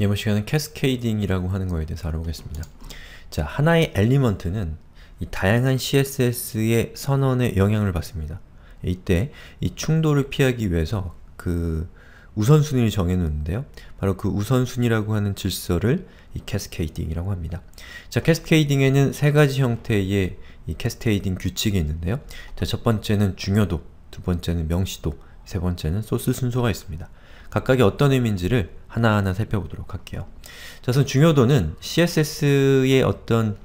이번 시간은 캐스케이딩이라고 하는 거에 대해서 알아보겠습니다. 자, 하나의 엘리먼트는 이 다양한 CSS의 선언에 영향을 받습니다. 이때 이 충돌을 피하기 위해서 그 우선순위를 정해놓는데요. 바로 그 우선순위라고 하는 질서를 이 캐스케이딩이라고 합니다. 자, 캐스케이딩에는 세 가지 형태의 이 캐스케이딩 규칙이 있는데요. 자, 첫 번째는 중요도, 두 번째는 명시도, 세 번째는 소스 순서가 있습니다. 각각의 어떤 의미인지를 하나하나 살펴보도록 할게요. 자, 우선 중요도는 CSS의 어떤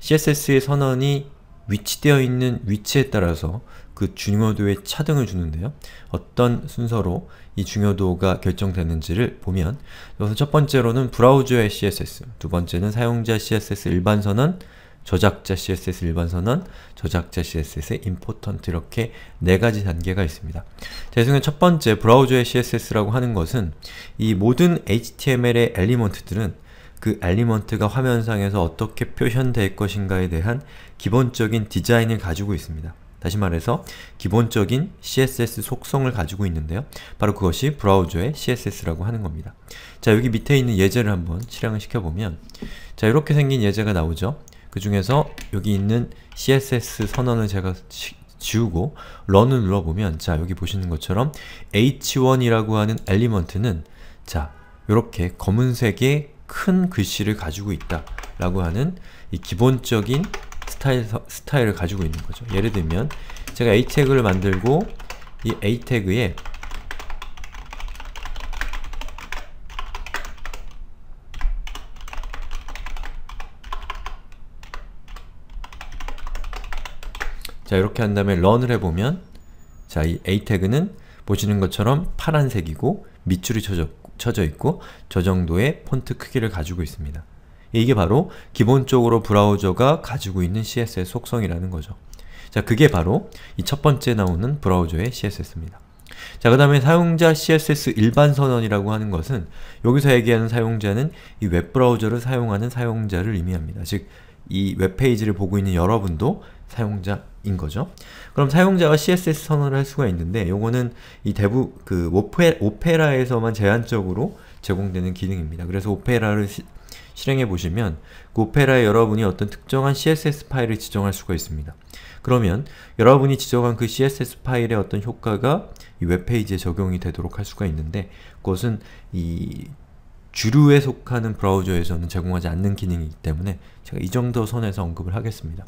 CSS의 선언이 위치되어 있는 위치에 따라서 그 중요도의 차등을 주는데요. 어떤 순서로 이 중요도가 결정되는지를 보면 우선 첫 번째로는 브라우저의 CSS, 두 번째는 사용자 CSS 일반 선언, 저작자 CSS 일반선언, 저작자 CSS 임포턴트 이렇게 네 가지 단계가 있습니다. 대승의 첫 번째 브라우저의 CSS라고 하는 것은 이 모든 HTML의 엘리먼트들은 그 엘리먼트가 화면상에서 어떻게 표현될 것인가에 대한 기본적인 디자인을 가지고 있습니다. 다시 말해서 기본적인 CSS 속성을 가지고 있는데요. 바로 그것이 브라우저의 CSS라고 하는 겁니다. 자, 여기 밑에 있는 예제를 한번 실행을 시켜보면 자, 이렇게 생긴 예제가 나오죠. 그 중에서 여기 있는 css 선언을 제가 치, 지우고 런을 눌러보면 자 여기 보시는 것처럼 h1이라고 하는 엘리먼트는 자이렇게 검은색의 큰 글씨를 가지고 있다 라고 하는 이 기본적인 스타일, 스타일을 가지고 있는 거죠. 예를 들면 제가 a 태그를 만들고 이 a 태그에 자 이렇게 한 다음에 런을 해보면 자이 a 태그는 보시는 것처럼 파란색이고 밑줄이 쳐져, 쳐져 있고 저 정도의 폰트 크기를 가지고 있습니다. 이게 바로 기본적으로 브라우저가 가지고 있는 CSS 속성이라는 거죠. 자, 그게 바로 이 첫 번째 나오는 브라우저의 CSS입니다. 자, 그 다음에 사용자 CSS 일반 선언이라고 하는 것은 여기서 얘기하는 사용자는 이 웹브라우저를 사용하는 사용자를 의미합니다. 즉, 이 웹페이지를 보고 있는 여러분도 사용자인 거죠. 그럼 사용자가 CSS 선언을 할 수가 있는데 요거는 이 대부 그 오페, 오페라에서만 제한적으로 제공되는 기능입니다. 그래서 오페라를 시, 실행해 보시면 그 오페라에 여러분이 어떤 특정한 CSS 파일을 지정할 수가 있습니다. 그러면 여러분이 지정한 그 CSS 파일의 어떤 효과가 이 웹페이지에 적용이 되도록 할 수가 있는데 그것은 이 주류에 속하는 브라우저에서는 제공하지 않는 기능이기 때문에 제가 이 정도 선에서 언급을 하겠습니다.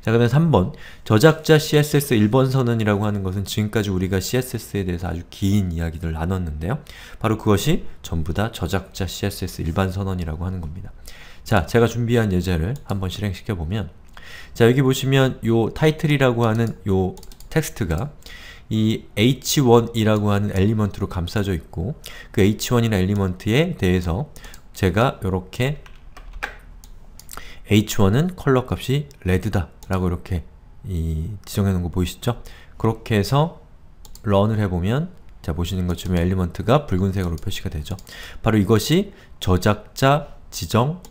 자, 그러면 3번 저작자 CSS 1번 선언이라고 하는 것은 지금까지 우리가 CSS에 대해서 아주 긴 이야기를 나눴는데요. 바로 그것이 전부 다 저작자 CSS 1번 선언이라고 하는 겁니다. 자, 제가 준비한 예제를 한번 실행시켜보면 자, 여기 보시면 요 타이틀이라고 하는 요 텍스트가 이 h1이라고 하는 엘리먼트로 감싸져 있고 그 h1이나 엘리먼트에 대해서 제가 이렇게 h1은 컬러 값이 레드다 라고 이렇게 지정해 놓은 거 보이시죠? 그렇게 해서 런을 해보면 자 보시는 것처럼 엘리먼트가 붉은색으로 표시가 되죠. 바로 이것이 저작자 지정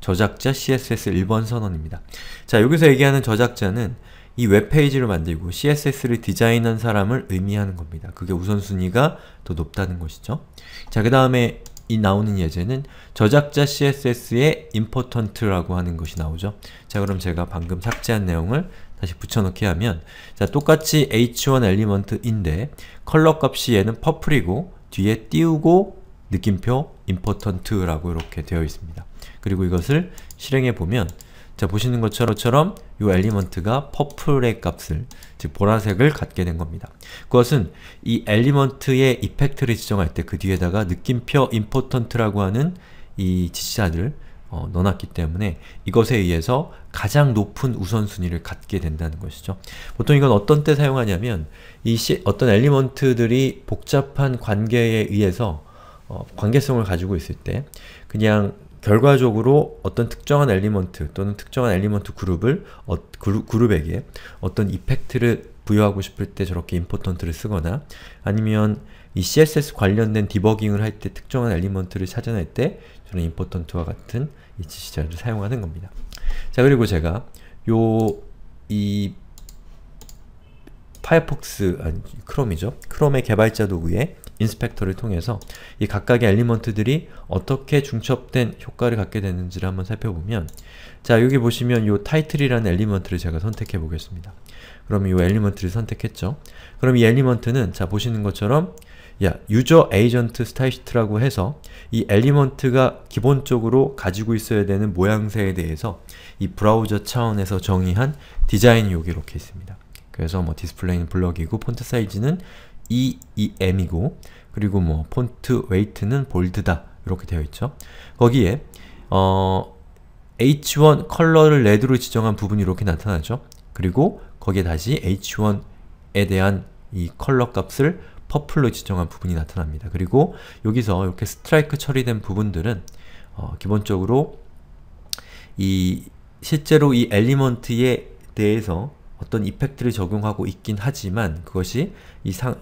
저작자 CSS 1번 선언입니다. 자 여기서 얘기하는 저작자는 이 웹페이지를 만들고 CSS를 디자인한 사람을 의미하는 겁니다. 그게 우선순위가 더 높다는 것이죠. 자, 그 다음에 이 나오는 예제는 저작자 CSS의 important라고 하는 것이 나오죠. 자, 그럼 제가 방금 삭제한 내용을 다시 붙여넣기 하면 자, 똑같이 h1 엘리먼트인데 컬러 값이 얘는 퍼플이고 뒤에 띄우고 느낌표 important라고 이렇게 되어 있습니다. 그리고 이것을 실행해보면 자 보시는 것처럼 이 엘리먼트가 퍼플의 값을 즉 보라색을 갖게 된 겁니다. 그것은 이 엘리먼트의 이펙트를 지정할 때 그 뒤에다가 느낌표 임포턴트라고 하는 이 지시자를 어, 넣어놨기 때문에 이것에 의해서 가장 높은 우선순위를 갖게 된다는 것이죠. 보통 이건 어떤 때 사용하냐면 이 시, 어떤 엘리먼트들이 복잡한 관계에 의해서 어, 관계성을 가지고 있을 때 그냥 결과적으로 어떤 특정한 엘리먼트 또는 특정한 엘리먼트 그룹을 어, 그룹, 그룹에게 어떤 이펙트를 부여하고 싶을 때 저렇게 임포턴트를 쓰거나 아니면 이 CSS 관련된 디버깅을 할 때 특정한 엘리먼트를 찾아낼 때 저는 임포턴트와 같은 이치 시자를 사용하는 겁니다. 자 그리고 제가 요 이 파이어폭스 아니 크롬이죠. 크롬의 개발자 도구에 인스펙터를 통해서 이 각각의 엘리먼트들이 어떻게 중첩된 효과를 갖게 되는지를 한번 살펴보면 자 여기 보시면 요 타이틀이라는 엘리먼트를 제가 선택해 보겠습니다. 그러면 요 엘리먼트를 선택했죠. 그럼 이 엘리먼트는 자 보시는 것처럼 야, 유저 에이전트 스타이시트라고 해서 이 엘리먼트가 기본적으로 가지고 있어야 되는 모양새에 대해서 이 브라우저 차원에서 정의한 디자인이 여기 이렇게 있습니다. 그래서 뭐 디스플레이는 블럭이고 폰트 사이즈는 EEM이고 그리고 뭐 폰트 웨이트는 볼드다 이렇게 되어 있죠. 거기에 어, h1 컬러를 레드로 지정한 부분이 이렇게 나타나죠. 그리고 거기에 다시 h1에 대한 이 컬러 값을 퍼플로 지정한 부분이 나타납니다. 그리고 여기서 이렇게 스트라이크 처리된 부분들은 어, 기본적으로 이 실제로 이 엘리먼트에 대해서 어떤 이펙트를 적용하고 있긴 하지만 그것이 이 상,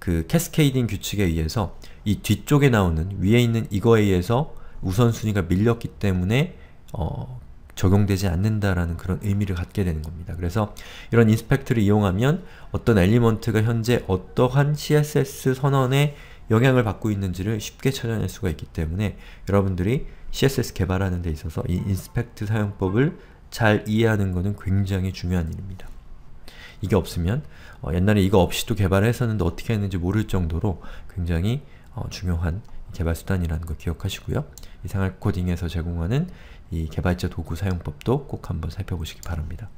그 캐스케이딩 규칙에 의해서 이 뒤쪽에 나오는 위에 있는 이거에 의해서 우선순위가 밀렸기 때문에 어, 적용되지 않는다라는 그런 의미를 갖게 되는 겁니다. 그래서 이런 인스펙트를 이용하면 어떤 엘리먼트가 현재 어떠한 CSS 선언에 영향을 받고 있는지를 쉽게 찾아낼 수가 있기 때문에 여러분들이 CSS 개발하는 데 있어서 이 인스펙트 사용법을 잘 이해하는 것은 굉장히 중요한 일입니다. 이게 없으면 어, 옛날에 이거 없이도 개발을 했었는데 어떻게 했는지 모를 정도로 굉장히 어, 중요한 개발 수단이라는 거 기억하시고요. 이상할 코딩에서 제공하는 이 개발자 도구 사용법도 꼭 한번 살펴보시기 바랍니다.